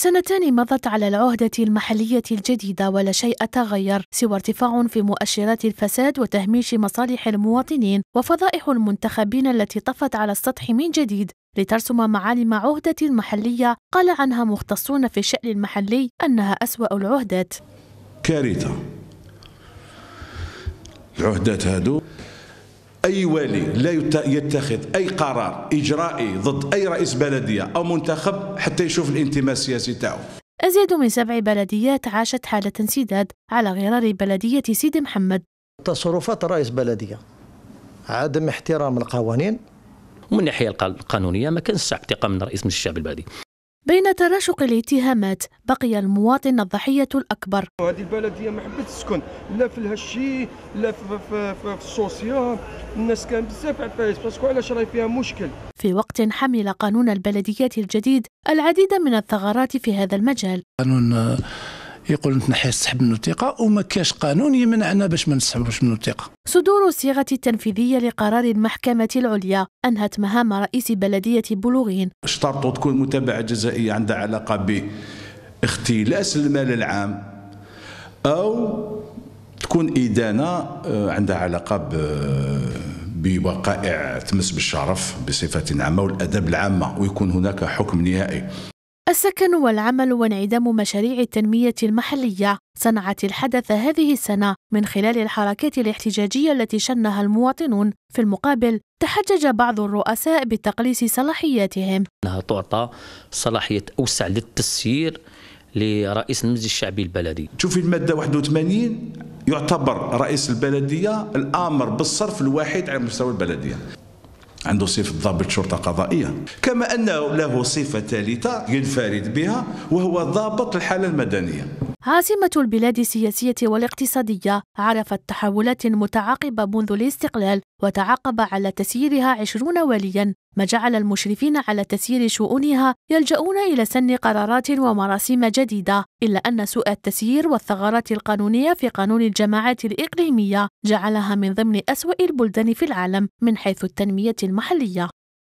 سنتان مضت على العهدة المحلية الجديدة ولا شيء تغير سوى ارتفاع في مؤشرات الفساد وتهميش مصالح المواطنين وفضائح المنتخبين التي طفت على السطح من جديد لترسم معالم عهدة محلية قال عنها مختصون في الشأن المحلي أنها أسوأ العهدات كارثة العهدات هادو أي والي لا يتخذ أي قرار إجرائي ضد أي رئيس بلدية أو منتخب حتى يشوف الانتماء السياسي تاعه أزيد من سبع بلديات عاشت حالة انسداد على غرار بلدية سيدي محمد تصرفات رئيس بلدية عدم احترام القوانين ومن الناحية القانونية ما كانش اعتقال من رئيس من الشعب البلدي بين تراشق الاتهامات بقي المواطن الضحية الأكبر هذه البلدية ما حبت تسكن لا في الهشي لا في, في, في, في السوسيال الناس كان بزاف عفايس باسكو علاش راهي فيها مشكل في وقت حمل قانون البلديات الجديد العديد من الثغرات في هذا المجال قانون يقول نتنحي السحب من الوثيقه وما كاش قانون يمنعنا باش ما نسحبوش من الوثيقه صدور الصيغه التنفيذيه لقرار المحكمه العليا انهت مهام رئيس بلديه بلوغين اشترط تكون متابعه جزائيه عندها علاقه باختلاس المال العام او تكون ادانه آه، عندها علاقه بوقائع تمس بالشرف بصفة عامة والأدب العامة ويكون هناك حكم نهائي السكن والعمل وانعدام مشاريع التنمية المحلية صنعت الحدث هذه السنة من خلال الحركات الاحتجاجية التي شنها المواطنون في المقابل تحجج بعض الرؤساء بتقليص صلاحياتهم أنها تعطى صلاحية أوسع للتسيير لرئيس المجلس الشعبي البلدي شوفي المادة 81 يعتبر رئيس البلدية الآمر بالصرف الواحد على مستوى البلدية عنده صفة ضابط شرطة قضائية كما أنه له صفة ثالثة ينفرد بها وهو ضابط الحالة المدنية عاصمة البلاد السياسية والاقتصادية عرفت تحولات متعاقبة منذ الاستقلال وتعاقب على تسييرها عشرون وليا ما جعل المشرفين على تسيير شؤونها يلجؤون إلى سن قرارات ومراسيم جديدة إلا أن سوء التسيير والثغرات القانونية في قانون الجماعات الإقليمية جعلها من ضمن أسوأ البلدان في العالم من حيث التنمية المحلية